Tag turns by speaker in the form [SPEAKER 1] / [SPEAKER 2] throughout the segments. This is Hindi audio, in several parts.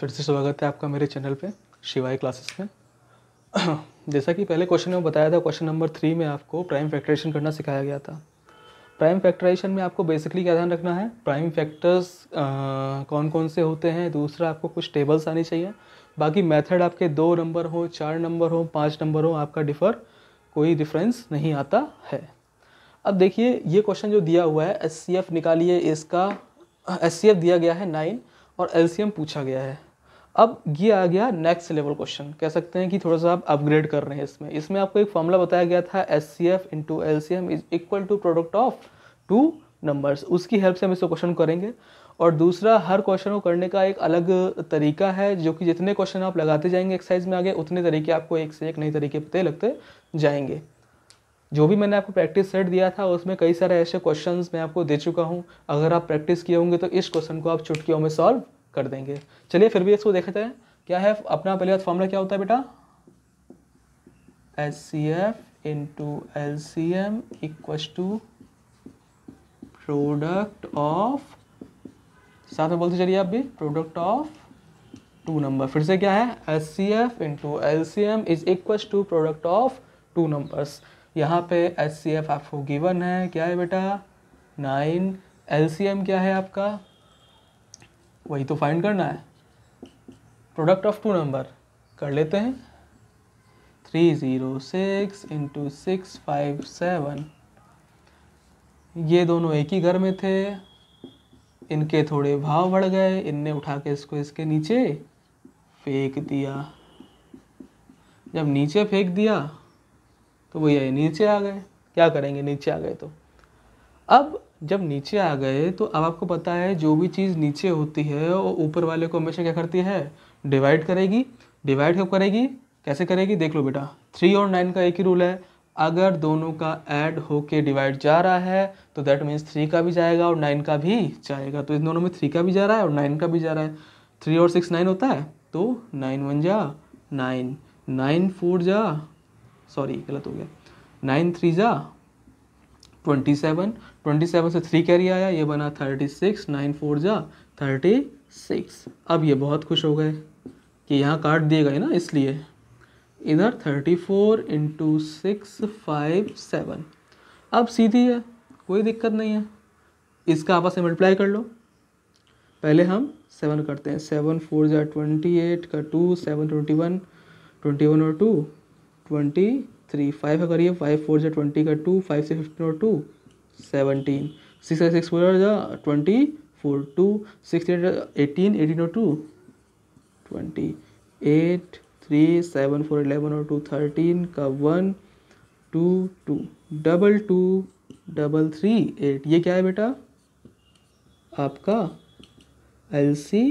[SPEAKER 1] फिर से स्वागत है आपका मेरे चैनल पे शिवाय क्लासेस में जैसा कि पहले क्वेश्चन में बताया था क्वेश्चन नंबर थ्री में आपको प्राइम फैक्टराइजेशन करना सिखाया गया था प्राइम फैक्टराइजेशन में आपको बेसिकली क्या ध्यान रखना है प्राइम फैक्टर्स कौन कौन से होते हैं दूसरा आपको कुछ टेबल्स आनी चाहिए बाकी मेथड आपके दो नंबर हो चार नंबर हो पाँच नंबर हो आपका डिफर कोई डिफरेंस नहीं आता है अब देखिए ये क्वेश्चन जो दिया हुआ है एस निकालिए इसका एस दिया गया है नाइन और एल पूछा गया है अब ये आ गया नेक्स्ट लेवल क्वेश्चन कह सकते हैं कि थोड़ा सा आप अपग्रेड कर रहे हैं इसमें इसमें आपको एक फॉर्मूला बताया गया था S C F into L C M is equal to product of two numbers उसकी हेल्प से हम इसको क्वेश्चन करेंगे और दूसरा हर क्वेश्चन को करने का एक अलग तरीका है जो कि जितने क्वेश्चन आप लगाते जाएंगे एक्सरसाइज में आगे उतने तरीके आपको एक से एक नए तरीके पते लगते जाएंगे जो भी मैंने आपको प्रैक्टिस सेट दिया था उसमें कई सारे ऐसे क्वेश्चंस मैं आपको दे चुका हूँ अगर आप प्रैक्टिस किए होंगे तो इस क्वेश्चन को आप चुटकियों में सॉल्व कर देंगे चलिए फिर भी इसको देखते हैं क्या है अपना पहले फॉर्मूला क्या होता है बेटा S C F into L C M equals to product of साथ में बोलते चलिए आप भी प्रोडक्ट ऑफ टू नंबर फिर से क्या है S C F into L C M is equals to product of two numbers यहाँ पे एस सी एफ आपको गिवन है क्या है बेटा नाइन एल सी एम क्या है आपका वही तो फाइंड करना है प्रोडक्ट ऑफ टू नंबर कर लेते हैं three zero six into six five seven ये दोनों एक ही घर में थे इनके थोड़े भाव बढ़ गए इनने उठा के इसको इसके नीचे फेंक दिया जब नीचे फेंक दिया तो वो ये नीचे आ गए क्या करेंगे नीचे आ गए तो अब जब नीचे आ गए तो अब आपको पता है जो भी चीज़ नीचे होती है वो ऊपर वाले को हमेशा क्या करती है डिवाइड करेगी डिवाइड कब करेगी कैसे करेगी देख लो बेटा थ्री और नाइन का एक ही रूल है अगर दोनों का ऐड होके डिवाइड जा रहा है तो दैट मीन्स थ्री का भी जाएगा और नाइन का भी जाएगा तो इन दोनों में थ्री का भी जा रहा है और नाइन का भी जा रहा है थ्री और सिक्स नाइन होता है तो नाइन वन जा नाइन नाइन फोर जा सॉरी गलत हो गया नाइन थ्री जा ट्वेंटी सेवन ट्वेंटी सेवन से थ्री कैरी आया ये बना थर्टी सिक्स नाइन फोर जा थर्टी सिक्स अब ये बहुत खुश हो गए कि यहाँ काट दिए गए ना इसलिए इधर thirty four into six five seven अब सीधी है कोई दिक्कत नहीं है इसका आपस में मल्टीप्लाई कर लो पहले हम सेवन करते हैं सेवन फोर जा ट्वेंटी एट का two seven twenty one twenty one और टू ट्वेंटी थ्री फाइव का करिए फाइव फोर जै ट्वेंटी का टू फाइव से फिफ्टीन और टू सेवनटीन सिक्स का सिक्स फोर जा twenty four two six eighteen eighteen और two twenty eight three seven four eleven और टू थर्टीन का one two two double two double three eight ये क्या है बेटा आपका एल सी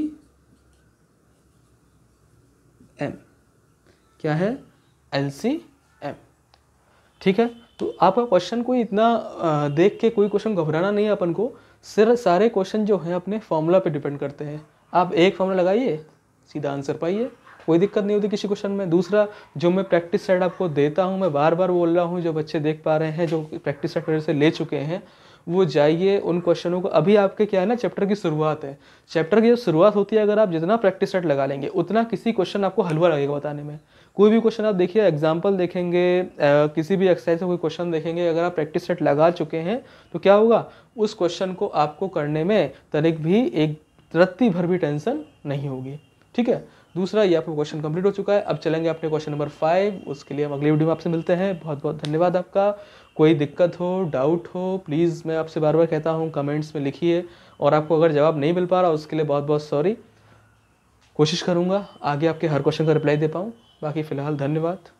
[SPEAKER 1] एम क्या है एल सी ठीक है तो आप क्वेश्चन कोई इतना देख के कोई क्वेश्चन घबराना नहीं है अपन को सिर्फ सारे क्वेश्चन जो हैं अपने फॉर्मूला पे डिपेंड करते हैं आप एक फॉर्मूला लगाइए सीधा आंसर पाइए कोई दिक्कत नहीं होती किसी क्वेश्चन में दूसरा जो मैं प्रैक्टिस सेट आपको देता हूँ मैं बार बार बोल रहा हूँ जो बच्चे देख पा रहे हैं जो प्रैक्टिस सेट मेरे से ले चुके हैं वो जाइए उन क्वेश्चनों को अभी आपके क्या है ना चैप्टर की शुरुआत है चैप्टर की जब शुरुआत होती है अगर आप जितना प्रैक्टिस सेट लगा लेंगे उतना किसी क्वेश्चन आपको हलवा लगेगा बताने में कोई भी क्वेश्चन आप देखिए एग्जाम्पल देखेंगे किसी भी एक्सरसाइज में कोई क्वेश्चन देखेंगे अगर आप प्रैक्टिस सेट लगा चुके हैं तो क्या होगा उस क्वेश्चन को आपको करने में तनिक भी एक रत्ती भर भी टेंशन नहीं होगी ठीक है दूसरा ये आपका क्वेश्चन कंप्लीट हो चुका है अब चलेंगे अपने क्वेश्चन नंबर फाइव उसके लिए हम अगली वीडियो में आपसे मिलते हैं बहुत बहुत धन्यवाद आपका कोई दिक्कत हो डाउट हो प्लीज़ मैं आपसे बार बार कहता हूँ कमेंट्स में लिखिए और आपको अगर जवाब नहीं मिल पा रहा उसके लिए बहुत बहुत सॉरी कोशिश करूँगा आगे आपके हर क्वेश्चन का रिप्लाई दे पाऊँ बाकी फ़िलहाल धन्यवाद